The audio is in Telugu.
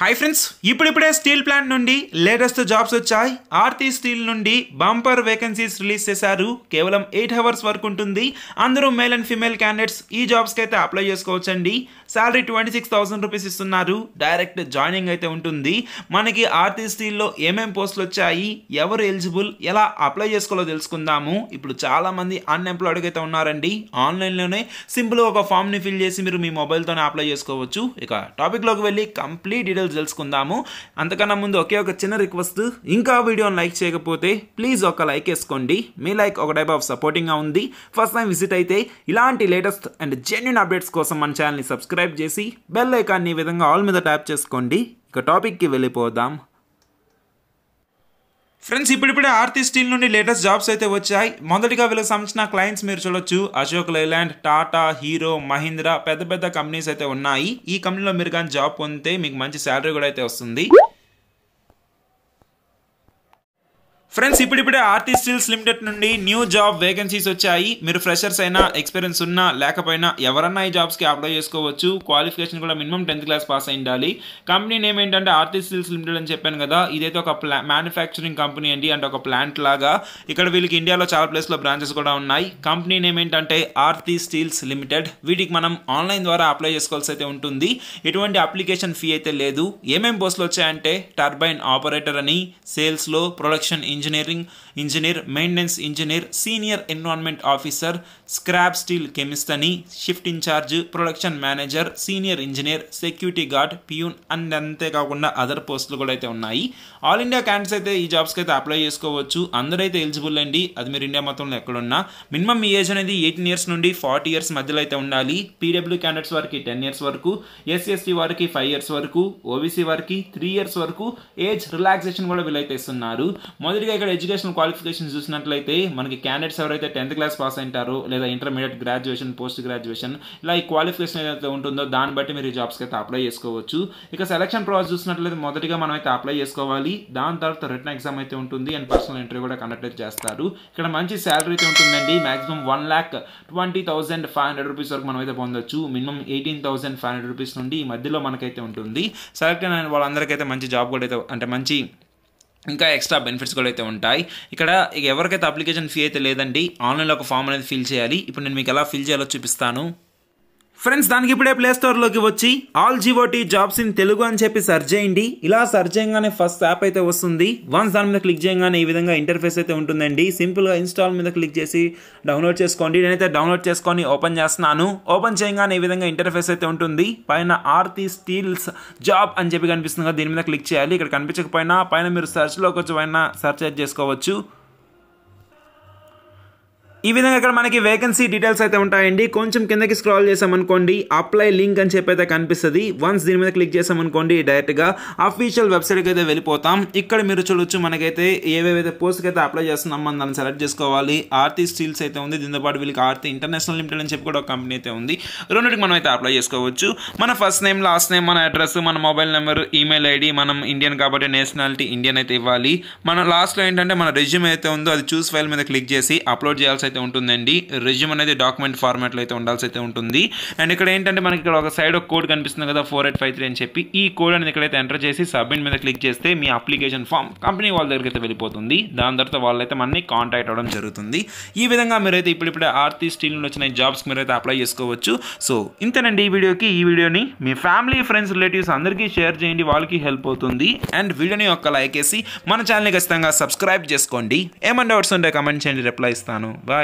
హాయ్ ఫ్రెండ్స్ ఇప్పుడిప్పుడే స్టీల్ ప్లాంట్ నుండి లేటెస్ట్ జాబ్స్ వచ్చాయి ఆర్తి స్టీల్ నుండి బంపర్ వేకెన్సీస్ రిలీజ్ చేశారు కేవలం ఎయిట్ అవర్స్ వరకు ఉంటుంది అందరూ మేల్ అండ్ ఫిమేల్ క్యాండిడేట్స్ ఈ జాబ్స్కి అయితే అప్లై చేసుకోవచ్చండి salary twenty six thousand rupees ఇస్తున్నారు డైరెక్ట్ జాయినింగ్ అయితే ఉంటుంది మనకి ఆర్తి స్టీల్లో ఏమేం పోస్టులు వచ్చాయి ఎవరు ఎలిజిబుల్ ఎలా అప్లై చేసుకోవాలో తెలుసుకుందాము ఇప్పుడు చాలామంది అన్ఎంప్లాయిడ్ అయితే ఉన్నారండి ఆన్లైన్లోనే సింపుల్గా ఒక ఫామ్ని ఫిల్ చేసి మీరు మీ మొబైల్తోనే అప్లై చేసుకోవచ్చు ఇక టాపిక్లోకి వెళ్ళి కంప్లీట్ డీటెయిల్స్ డీటెయిల్స్ తెలుసుకుందాము అంతకన్నా ముందు ఒకే ఒక చిన్న రిక్వెస్ట్ ఇంకా వీడియోని లైక్ చేయకపోతే ప్లీజ్ ఒక లైక్ వేసుకోండి మీ లైక్ ఒక టైప్ ఆఫ్ సపోర్టింగ్గా ఉంది ఫస్ట్ టైం విజిట్ అయితే ఇలాంటి లేటెస్ట్ అండ్ జెన్యున్ అప్డేట్స్ కోసం మన ఛానల్ని సబ్స్క్రైబ్ చేసి బెల్ ఐకాన్ని ఈ విధంగా ఆల్ మీద ట్యాప్ చేసుకోండి ఇక టాపిక్కి వెళ్ళిపోదాం ఫ్రెండ్స్ ఇప్పుడిప్పుడే ఆర్తి స్టీల్ నుండి లేటెస్ట్ జాబ్స్ అయితే వచ్చాయి మొదటిగా వీళ్ళకి సంబంధించిన క్లయింట్స్ మీరు చూడొచ్చు అశోక్ లైలాండ్ టాటా హీరో మహీంద్రా పెద్ద పెద్ద కంపెనీస్ అయితే ఉన్నాయి ఈ కంపెనీలో మీరు కానీ జాబ్ పొందితే మీకు మంచి శాలరీ కూడా అయితే వస్తుంది ఫ్రెండ్స్ ఇప్పుడిప్పుడే ఆర్టిస్ట్ స్టిల్స్ లిమిటెడ్ నుండి న్యూ జాబ్ వేకెన్సీస్ వచ్చాయి మీరు ఫ్రెషర్స్ అయినా ఎక్స్పీరియన్స్ ఉన్నా లేకపోయినా ఎవరన్నా ఈ జాబ్స్కి అప్లై చేసుకోవచ్చు క్వాలిఫికేషన్ కూడా మినిమం టెన్త్ క్లాస్ పాస్ అయి ఉండాలి కంపెనీ నేమ్ ఏంటంటే ఆర్టిస్ట్ స్టిల్స్ లిమిటెడ్ అని చెప్పాను కదా ఇదైతే ఒక ప్లా మ్యానుఫ్యాక్చరింగ్ కంపెనీ అండి అంటే ఒక ప్లాంట్ లాగా ఇక్కడ వీళ్ళకి ఇండియాలో చాలా ప్లేస్లో బ్రాంచెస్ కూడా ఉన్నాయి కంపెనీ నేమ్ ఏంటంటే ఆర్తి స్టీల్స్ లిమిటెడ్ వీటికి మనం ఆన్లైన్ ద్వారా అప్లై చేసుకోవాల్సి అయితే ఉంటుంది ఎటువంటి అప్లికేషన్ ఫీ అయితే లేదు ఏమేమి పోస్టులు వచ్చాయంటే టర్బైన్ ఆపరేటర్ అని సేల్స్లో production engineer engineering engineer maintenance engineer senior environment officer scrap steel chemist అని shift incharge production manager senior engineer security guard peon and అంతేకాకుండా అదర్ పోస్టులు కూడా అయితే ఉన్నాయి ఆల్ ఇండియా క్యాండిడేట్స్ అయితే ఈ జాబ్స్కి అయితే అప్లై చేసుకోవచ్చు అందరైతే ఎలిజిబుల్ అండి అది మీరు ఇండియా మొత్తంలో ఎక్కడున్నా మినిమం మీ ఏజ్ అనేది ఎయిటీన్ ఇయర్స్ నుండి ఫార్టీ ఇయర్స్ మధ్యలో అయితే ఉండాలి పీడబ్ల్యూ క్యాండిడేట్స్ వారికి టెన్ ఇయర్స్ వరకు ఎస్సీ వారికి ఫైవ్ ఇయర్స్ వరకు ఓబీసీ వారికి త్రీ ఇయర్స్ వరకు ఏజ్ రిలాక్సేషన్ కూడా వీలైతే ఇస్తున్నారు మొదటిగా ఇక్కడ ఎడ్యుకేషన్ క్వాలిఫికేషన్ చూసినట్లయితే మనకి క్యాండిడేట్స్ ఎవరైతే టెన్త్ క్లాస్ పాస్ అయింటారో లేదా ఇంటర్మీడియట్ గ్రాడ్యుయేషన్ పోస్ట్ గ్రాడ్యుయేషన్ ఇలా ఈ క్వాలిఫికేషన్ ఏదైతే ఉంటుందో దాన్ని బట్టి మీరు జాబ్స్కి అయితే అప్లై చేసుకోవచ్చు ఇక సెలక్షన్ ప్రాసెస్ చూసినట్లయితే మొదటిగా మనం అయితే అప్లై చేసుకోవాలి దాని తర్వాత రిటర్న్ ఎగ్జామ్ అయితే ఉంటుంది అండ్ పర్సనల్ ఇంటర్వ్యూ కూడా కండక్ట్ చేస్తారు ఇక్కడ మంచి శాలరీ అయితే ఉంటుందండి maximum one lakh twenty thousand five hundred rupees వరకు మనం అయితే పొందొచ్చు minimum eighteen thousand five hundred rupees నుండి ఈ మధ్యలో మనకైతే ఉంటుంది సెలెక్ట్ అయిన వాళ్ళందరికీ అయితే మంచి జాబ్ కూడా అయితే అంటే మంచి ఇంకా ఎక్స్ట్రా బెనిఫిట్స్ కూడా అయితే ఉంటాయి ఇక్కడ ఎవరికైతే అప్లికేషన్ ఫీ అయితే లేదండి ఆన్లైన్లో ఒక ఫామ్ అనేది ఫిల్ చేయాలి ఇప్పుడు నేను మీకు ఎలా ఫిల్ చేయాలో చూపిస్తాను ఫ్రెండ్స్ దానికి ఇప్పుడే ప్లే స్టోర్లోకి వచ్చి all govt jobs in Telugu అని చెప్పి సర్చ్ చేయండి ఇలా సర్చ్ చేయగానే ఫస్ట్ యాప్ అయితే వస్తుంది వన్స్ దాని మీద క్లిక్ చేయగానే ఈ విధంగా ఇంటర్ఫేస్ అయితే ఉంటుందండి సింపుల్గా ఇన్స్టాల్ మీద క్లిక్ చేసి డౌన్లోడ్ చేసుకోండి నేనైతే డౌన్లోడ్ చేసుకొని ఓపెన్ చేస్తున్నాను ఓపెన్ చేయగానే ఈ విధంగా ఇంటర్ఫేస్ అయితే ఉంటుంది పైన ఆర్తి స్టీల్స్ జాబ్ అని చెప్పి కనిపిస్తుంది కదా దీని మీద క్లిక్ చేయాలి ఇక్కడ కనిపించకపోయినా పైన మీరు సర్చ్లోకి వచ్చి పైన సర్చ్ చేసుకోవచ్చు ఈ విధంగా ఇక్కడ మనకి వేకెన్సీ డీటెయిల్స్ అయితే ఉంటాయండి కొంచెం కిందకి స్క్రాల్ చేసామనుకోండి అప్లై లింక్ అని చెప్పి అయితే కనిపిస్తుంది వన్స్ దీని మీద క్లిక్ చేసామనుకోండి డైరెక్ట్గా అఫీషియల్ వెబ్సైట్కి అయితే వెళ్ళిపోతాం ఇక్కడ మీరు చూడొచ్చు మనకైతే ఏవేవైతే పోస్ట్కి అయితే అప్లై చేస్తున్నాం మనం దాన్ని సెలెక్ట్ చేసుకోవాలి ఆర్తి స్టీల్స్ అయితే ఉంది దీంతో పాటు వీళ్ళకి ఆర్తి ఇంటర్నేషనల్ లిమిటెడ్ అని చెప్పి కూడా ఒక కంపెనీ అయితే ఉంది రెండుకి మనం అయితే అప్లై చేసుకోవచ్చు మన ఫస్ట్ నేమ్ లాస్ట్ నేమ్ మన అడ్రస్ మన మొబైల్ నెంబర్ ఈమెయిల్ ఐడి మనం ఇండియన్ కాబట్టి నేషనాలిటీ ఇండియన్ అయితే ఇవ్వాలి మన లాస్ట్లో ఏంటంటే మన రెజ్యూమ్ అయితే ఉందో అది చూస్ ఫైల్ మీద క్లిక్ చేసి అప్లోడ్ చేయాల్సి అయితే ఉంటుందండి రెజ్యూమ్ అనేది డాక్యుమెంట్ ఫార్మాట్లో అయితే ఉండాల్సి అయితే ఉంటుంది అండ్ ఇక్కడ ఏంటంటే మనకి ఇక్కడ ఒక సైడ్ ఒక కోడ్ కనిపిస్తుంది కదా ఫోర్ ఎయిట్ ఫైవ్ త్రీ అని చెప్పి ఈ కోడ్ అనేది ఇక్కడైతే ఎంటర్ చేసి సబ్మిట్ మీద క్లిక్ చేస్తే మీ అప్లికేషన్ ఫామ్ కంపెనీ వాళ్ళ దగ్గరికి అయితే వెళ్ళిపోతుంది దాని తర్వాత వాళ్ళైతే మనని కాంటాక్ట్ అవ్వడం జరుగుతుంది ఈ విధంగా మీరైతే ఇప్పుడిప్పుడే ఆర్తి స్టీల్ నుండి వచ్చిన జాబ్స్కి మీరైతే అప్లై చేసుకోవచ్చు సో ఇంతేనండి ఈ వీడియోకి ఈ వీడియోని మీ ఫ్యామిలీ ఫ్రెండ్స్ రిలేటివ్స్ అందరికీ షేర్ చేయండి వాళ్ళకి హెల్ప్ అవుతుంది అండ్ వీడియోని ఒక్క లైక్ వేసి మన ఛానల్ని ఖచ్చితంగా సబ్స్క్రైబ్ చేసుకోండి ఏమన్నా డౌట్స్ ఉంటే కమెంట్ చేయండి రిప్లై ఇస్తాను బాయ్